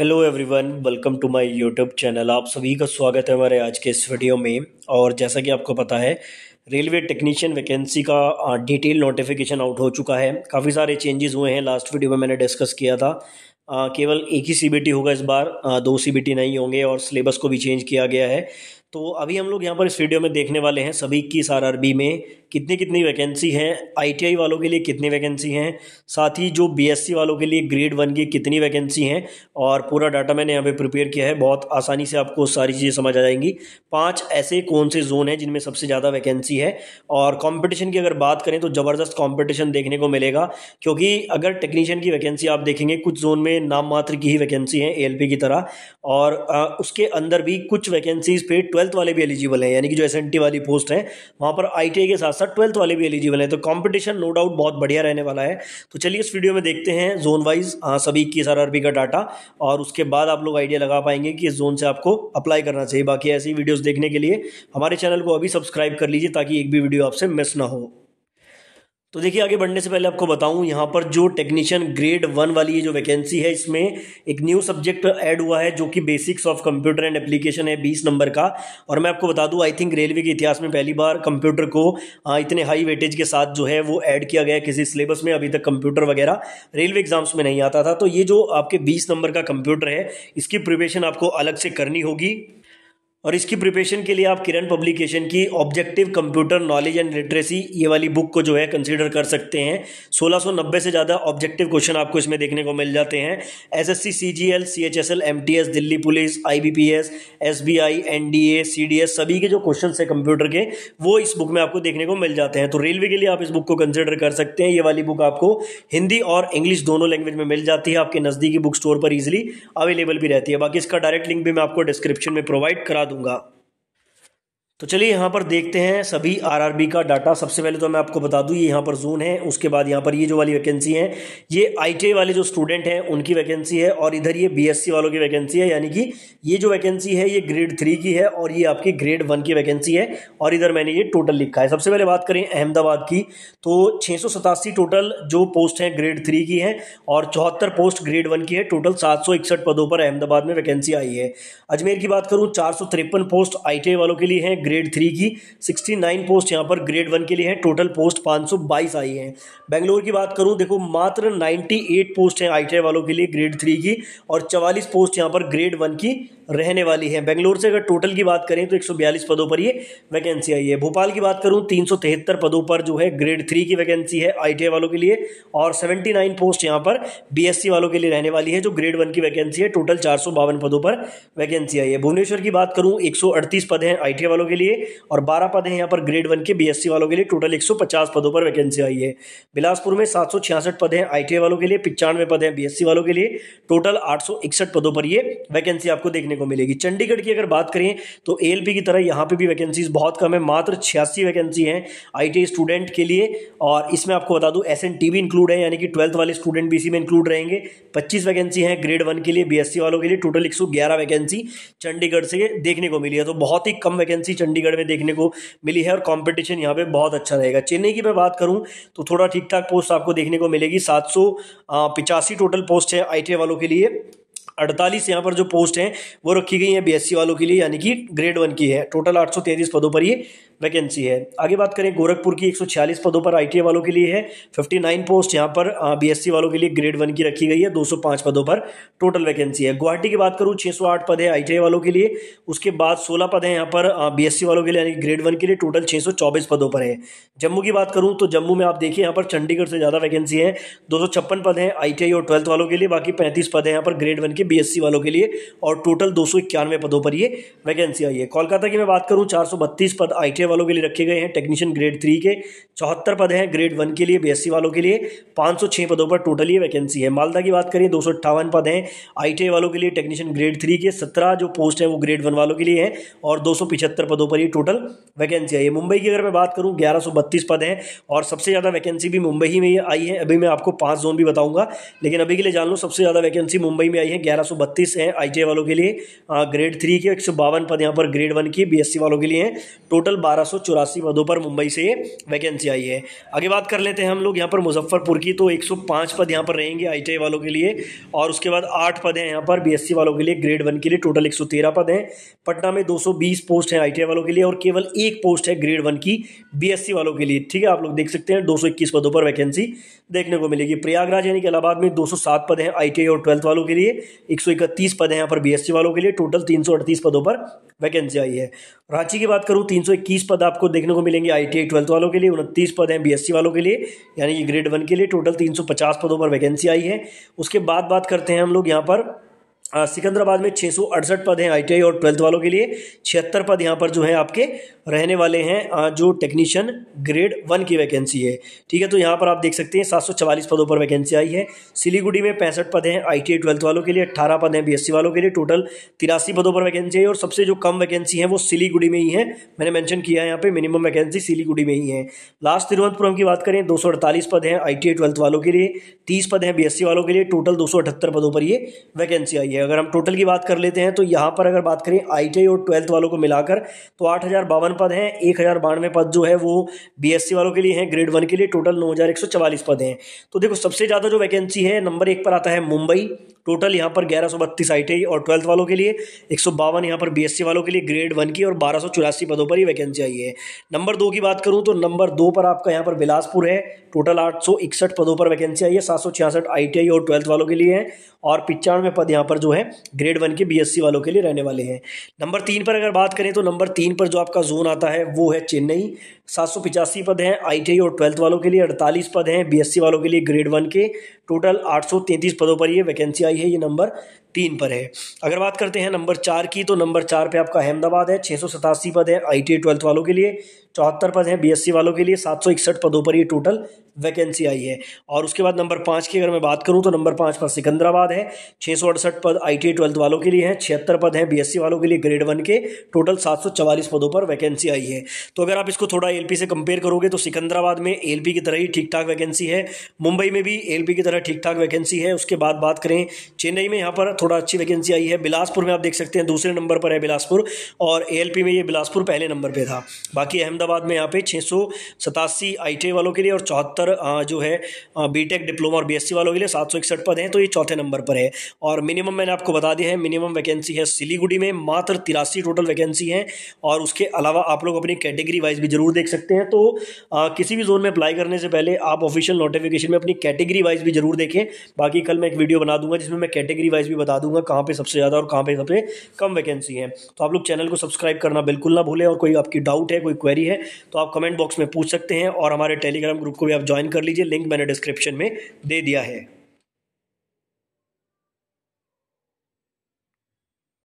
hello everyone welcome to my YouTube channel आप सभी का स्वागत है हमारे आज के इस वीडियो में और जैसा कि आपको पता है रेलवे टेक्नीशियन वैकेंसी का डिटेल नोटिफिकेशन आउट हो चुका है काफ़ी सारे चेंजेस हुए हैं लास्ट वीडियो में मैंने डिस्कस किया था आ, केवल एक ही सीबीटी होगा इस बार आ, दो सीबीटी नहीं होंगे और सिलेबस को भी चेंज किया गया है तो अभी हम लोग यहाँ पर इस वीडियो में देखने वाले हैं सभी इक्कीस आर में कितनी कितनी वैकेंसी हैं आईटीआई वालों के लिए कितनी वैकेंसी हैं साथ ही जो बीएससी वालों के लिए ग्रेड वन की कितनी वैकेंसी हैं और पूरा डाटा मैंने यहाँ पे प्रिपेयर किया है बहुत आसानी से आपको सारी चीज़ें समझ आ जाएंगी पांच ऐसे कौन से जोन हैं जिनमें सबसे ज़्यादा वैकेंसी है और कॉम्पिटिशन की अगर बात करें तो ज़बरदस्त कॉम्पिटिशन देखने को मिलेगा क्योंकि अगर टेक्नीशियन की वैकेंसी आप देखेंगे कुछ जोन में नाम मात्र की ही वैकेंसी है ए की तरह और उसके अंदर भी कुछ वैकेंसीज पे ट्वेल्थ वाले भी एलिजिबल हैं यानी कि जो एस वाली पोस्ट है वहाँ पर आई के साथ साथ ट्वेल्थ वाले भी एलिजिबल हैं तो कॉम्पिटिशन नो डाउट बहुत बढ़िया रहने वाला है तो चलिए इस वीडियो में देखते हैं जोन वाइज हाँ, सभी इक्कीस आर का डाटा और उसके बाद आप लोग आइडिया लगा पाएंगे कि इस जोन से आपको अप्लाई करना चाहिए बाकी ऐसी वीडियोज़ देखने के लिए हमारे चैनल को अभी सब्सक्राइब कर लीजिए ताकि एक भी वीडियो आपसे मिस ना हो तो देखिए आगे बढ़ने से पहले आपको बताऊं यहाँ पर जो टेक्नीशियन ग्रेड वन वाली ये जो वैकेंसी है इसमें एक न्यू सब्जेक्ट ऐड हुआ है जो कि basics of computer and application है बीस नंबर का और मैं आपको बता दूं आई थिंक रेलवे के इतिहास में पहली बार कंप्यूटर को इतने हाई वेटेज के साथ जो है वो ऐड किया गया किसी सिलेबस में अभी तक कंप्यूटर वगैरह रेलवे एग्जाम्स में नहीं आता था तो ये जो आपके बीस नंबर का कंप्यूटर है इसकी प्रिपेशन आपको अलग से करनी होगी और इसकी प्रिपरेशन के लिए आप किरण पब्लिकेशन की objective computer knowledge and literacy ये वाली बुक को जो है कंसीडर कर सकते हैं 1690 से ज़्यादा ऑब्जेक्टिव क्वेश्चन आपको इसमें देखने को मिल जाते हैं SSC CGL CHSL MTS Delhi police IBPS SBI NDA CDS सभी के जो क्वेश्चन है कंप्यूटर के वो इस बुक में आपको देखने को मिल जाते हैं तो रेलवे के लिए आप इस बुक को कंसिडर कर सकते हैं ये वाली बुक आपको हिंदी और इंग्लिश दोनों लैंग्वेज में मिल जाती है आपके नज़दीकी बुक स्टोर पर ईजिली अवेलेबल भी रहती है बाकी इसका डायरेक्ट लिंक भी मैं आपको डिस्क्रिप्शन में प्रोवाइड करा दूंगा तो चलिए यहाँ पर देखते हैं सभी आरआरबी का डाटा सबसे पहले तो मैं आपको बता दूँ ये यहाँ पर जोन है उसके बाद यहाँ पर ये जो वाली वैकेंसी है ये आईटीआई वाले जो स्टूडेंट हैं उनकी वैकेंसी है और इधर ये बीएससी वालों की वैकेंसी है यानी कि ये जो वैकेंसी है ये ग्रेड थ्री की है और ये आपकी ग्रेड वन की वैकेंसी है और इधर मैंने ये टोटल लिखा है सबसे पहले बात करें अहमदाबाद की तो छः टोटल जो पोस्ट हैं ग्रेड थ्री की है और चौहत्तर पोस्ट ग्रेड वन की है टोटल सात पदों पर अहमदाबाद में वैकेंसी आई है अजमेर की बात करूँ चार पोस्ट आई वालों के लिए हैं ग्रेड थ्री की सिक्सटी नाइन पोस्ट यहाँ पर ग्रेड वन के लिए हैं टोटल पोस्ट पाँच सौ बाईस आई हैं बेंगलोर की बात करूँ देखो मात्र नाइन्टी एट पोस्ट हैं आई वालों के लिए ग्रेड थ्री की और चवालीस पोस्ट यहाँ पर ग्रेड वन की रहने वाली है बेंगलोर से अगर टोटल की बात करें तो एक पदों पर ये वैकेंसी आई है भोपाल की बात करूं तीन पदों पर जो है ग्रेड थ्री की वैकेंसी है आई वालों के लिए और सेवेंटी पोस्ट यहाँ पर बीएससी वालों के लिए रहने वाली है जो ग्रेड वन की वैकेंसी है टोटल चार पदों पर वैकेंसी आई है भुवनेश्वर की बात करूँ एक पद हैं आई वालों के लिए और 12 पद हैं यहाँ पर ग्रेड वन के बीएससी वालों के लिए टोटल 150 पदों पर वैकेंसी आई है बिलासपुर में सात पद हैं आई वालों के लिए पिचानवे पद हैं बीएससी वालों के लिए टोटल आठ पदों पर ये वैकेंसी आपको देखने को मिलेगी चंडीगढ़ की अगर बात करें तो ए की तरह यहाँ पर भी वैकेंसी बहुत कम है मात्र छियासी वैकेंसी हैं आई स्टूडेंट के लिए और इसमें आपको बता दूँ एस इंक्लूड है यानी कि ट्वेल्थ वाले स्टूडेंट भी इसी में इंक्लूड रहेंगे पच्चीस वैकेंसी हैं ग्रेड वन के लिए बीएससी वालों के लिए टोटल एक वैकेंसी चंडीगढ़ से देखने को मिली है तो बहुत ही कम वैकेंसी चंडीगढ़ में देखने को मिली है और कॉम्पिटिशन यहाँ पे बहुत अच्छा रहेगा चेन्नई की मैं बात करूँ तो थोड़ा ठीक ठाक पोस्ट आपको देखने को मिलेगी सात टोटल पोस्ट है आई वालों के लिए अड़तालीस यहाँ पर जो पोस्ट हैं वो रखी गई हैं बीएससी वालों के लिए यानी कि ग्रेड वन की है टोटल आठ पदों पर ये वैकेंसी है आगे बात करें गोरखपुर की 146 पदों पर आई वालों के लिए है 59 पोस्ट यहाँ पर बीएससी वालों के लिए ग्रेड वन की रखी गई है 205 पदों पर टोटल वैकेंसी है गुवाहाटी की बात करूँ 608 पद है आई वालों के लिए उसके बाद सोलह पद हैं यहाँ पर बी वालों के लिए यानी ग्रेड वन के लिए टोटल छः पदों पर है जम्मू की बात करूँ तो जम्मू में आप देखिए यहाँ पर चंडीगढ़ से ज़्यादा वैकेंसी है दो पद हैं आई और ट्वेल्थ वालों के लिए बाकी पैंतीस पद हैं यहाँ पर ग्रेड वन के बी वालों के लिए और टोटल दो पदों पर ये वैकेंसी आई है कोलकाता की मैं बात करूँ चार पद आई वालों के लिए रखे गए हैं टेक्नीशियन ग्रेड थ्री के चौहत्तर पद हैं ग्रेड वन के लिए बी वालों के लिए पाँच पदों पर टोटल ये वैकेंसी है मालदा की बात करें दो पद हैं आई वालों के लिए टेक्नीशियन ग्रेड थ्री के सत्रह जो पोस्ट हैं वो ग्रेड वन वालों के लिए हैं और दो पदों पर ये टोटल वैकेंसी आई है मुंबई की अगर मैं बात करूँ ग्यारह पद हैं और सबसे ज़्यादा वैकेंसी भी मुंबई ही में आई है अभी मैं आपको पाँच जोन भी बताऊँगा लेकिन अभी के लिए जान लो सबसे ज़्यादा वैकेंसी मुंबई में आई है ग्यारह हैं आई वालों के लिए ग्रेड थ्री के एक पद यहाँ पर ग्रेड वन की बी वालों के लिए हैं टोटल बारह 1884 पदों पर मुंबई से वैकेंसी आई है आगे बात कर लेते हैं हम लोग यहाँ पर मुजफ्फरपुर की तो 105 पद यहाँ पर रहेंगे आई वालों के लिए और उसके बाद आठ पद हैं यहाँ पर बीएससी वालों के लिए ग्रेड वन के लिए टोटल एक पद हैं पटना में 220 पोस्ट हैं आई वालों के लिए और केवल एक पोस्ट है ग्रेड वन की बी वालों के लिए ठीक है आप लोग देख सकते हैं दो पदों पर वैकेंसी देखने को मिलेगी प्रयागराज यानी कि इलाहाबाद में दो पद हैं आई और ट्वेल्थ वालों के लिए एक पद हैं यहाँ पर बी वालों के लिए टोटल तीन पदों पर वैकेंसी आई है रांची की बात करूं 321 पद आपको देखने को मिलेंगे आई टी ट्वेल्थ वालों के लिए उनतीस पद हैं बीएससी वालों के लिए यानी कि ग्रेड वन के लिए टोटल पचास पदों पर वैकेंसी आई है उसके बाद बात करते हैं हम लोग यहाँ पर सिकंदराबाद में छः पद हैं आईटीआई और ट्वेल्थ वालों के लिए छिहत्तर पद यहाँ पर जो है आपके रहने वाले हैं जो टेक्नीशियन ग्रेड वन की वैकेंसी है ठीक है तो यहाँ पर आप देख सकते हैं सात पदों पर वैकेंसी आई है सिलीगुड़ी में पैंसठ पद हैं आईटीआई ट्वेल्थ वालों के लिए अट्ठारह पद हैं बीएससी वालों के लिए टोटल तिरासी पदों पर वैकेंसी है और सबसे जो कम वैकेंसी है वो सिलीगुड़ी में ही है मैंने मैंशन किया है यहाँ पर मिनिमम वैकेंसी सिलीगुड़ी में ही है लास्ट तिरुवनंतपुरम की बात करें दो पद हैं आई ट्वेल्थ वालों के लिए तीस पद हैं बी वालों के लिए टोटल दो पदों पर ये वैकेंसी आई है है अगर हम टोटल की बात कर लेते हैं तो यहाँ पर अगर बात करें आई और ट्वेल्थ वालों को मिलाकर तो आठ हज़ार बावन पद हैं एक हज़ार बानवे पद जो है वो बीएससी वालों के लिए हैं ग्रेड वन के लिए टोटल नौ हज़ार एक सौ चवालीस पद हैं तो देखो सबसे ज़्यादा जो वैकेंसी है नंबर एक पर आता है मुंबई टोटल यहाँ पर ग्यारह सौ बत्तीस आई टी और ट्वेल्थ वालों के लिए एक सौ बावन यहाँ पर बीएससी वालों के लिए ग्रेड वन की और बारह सौ चौरासी पदों पर ही वैकेंसी आई है नंबर दो की बात करूँ तो नंबर दो पर आपका यहाँ पर बिलासपुर है टोटल आठ सौ इकसठ पदों पर वैकेंसी आई है सात सौ छियासठ आई टी आई और ट्वेल्थ वालों के लिए है और पिचानवे पद यहाँ पर जो है ग्रेड वन के सी वालों के लिए रहने वाले हैं नंबर तीन पर अगर बात करें तो नंबर तीन पर जो आपका जोन आता है वो है चेन्नई सात सौ पिचासी पद हैं आई और ट्वेल्थ वालों के लिए अड़तालीस पद हैं सी वालों के लिए ग्रेड वन के टोटल 833 पदों पर ये वैकेंसी आई है ये नंबर तीन पर है अगर बात करते हैं नंबर चार की तो नंबर चार पे आपका अहमदाबाद है छः सौ सतासी पद है आई टी ट्वेल्थ वालों के लिए चौहत्तर पद हैं बीएससी वालों के लिए सात सौ इकसठ पदों पर ये टोटल वैकेंसी आई है और उसके बाद नंबर पाँच की अगर मैं बात करूँ तो नंबर पाँच पर सिकंदराबाद है छः सौ अड़सठ पद आई टी ट्वेल्थ वालों के लिए हैं छिहत्तर पद हैं बीएससी वालों के लिए ग्रेड वन के टोटल सात सौ चवालीस पदों पर वैकेंसी आई है तो अगर आप इसको थोड़ा एल से कंपेयर करोगे तो सिकंदराबाद में एल की तरह ही ठीक ठाक वैकेंसी है मुंबई में भी एल की तरह ठीक ठाक वैकेंसी है उसके बाद बात करें चेन्नई में यहाँ पर थोड़ा अच्छी वैकेंसी आई है बिलासपुर में आप देख सकते हैं दूसरे नंबर पर है बिलासपुर और ए में ये बिलासपुर पहले नंबर पर था बाकी अहमदाबाद में यहाँ पे छः सौ सतासी आई वालों के लिए और चौहत्तर जो है बी डिप्लोमा और बी वालों के लिए सात सौ इकसठ पद हैं तो ये चौथे नंबर पर है और मिनिमम मैंने आपको बता दिया है मिनिमम वैकेंसी है सिलीगुड़ी में मात्र तिरासी टोटल वैकेंसी है और उसके अलावा आप लोग अपनी कैटेगरी वाइज भी जरूर देख सकते हैं तो आ, किसी भी जोन में अप्लाई करने से पहले आप ऑफिशियल नोटिफिकेशन में अपनी कैटेगरी वाइज भी जरूर देखें बाकी कल मैं एक वीडियो बना दूंगा जिसमें मैं कैटेगरी वाइज भी बता दूंगा कहाँ पे सबसे ज़्यादा और कहाँ पे सबसे कम वैकेंसी है तो आप लोग चैनल को सब्सक्राइब करना बिल्कुल ना भूलें और कोई आपकी डाउट है कोई क्वेरी है तो आप कमेंट बॉक्स में पूछ सकते हैं और हमारे टेलीग्राम ग्रुप को भी आप ज्वाइन कर लीजिए लिंक मैंने डिस्क्रिप्शन में दे दिया है